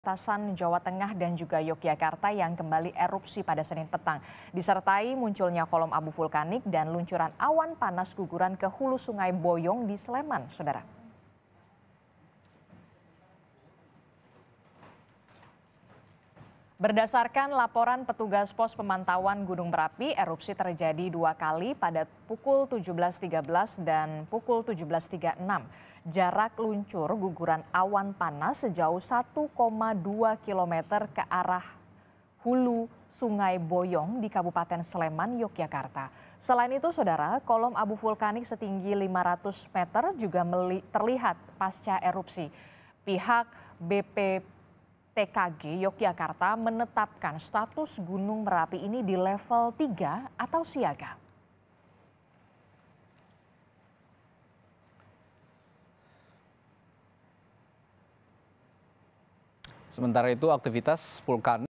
Tasan Jawa Tengah dan juga Yogyakarta yang kembali erupsi pada Senin petang, disertai munculnya kolom abu vulkanik dan luncuran awan panas guguran ke hulu Sungai Boyong di Sleman, Saudara. Berdasarkan laporan petugas pos pemantauan Gunung Merapi, erupsi terjadi dua kali pada pukul 17.13 dan pukul 17.36. Jarak luncur guguran awan panas sejauh 1,2 km ke arah hulu Sungai Boyong di Kabupaten Sleman, Yogyakarta. Selain itu, saudara, kolom abu vulkanik setinggi 500 meter juga terlihat pasca erupsi. Pihak BP BMKTKG Yogyakarta menetapkan status Gunung Merapi ini di level 3 atau siaga. Sementara itu aktivitas vulkan.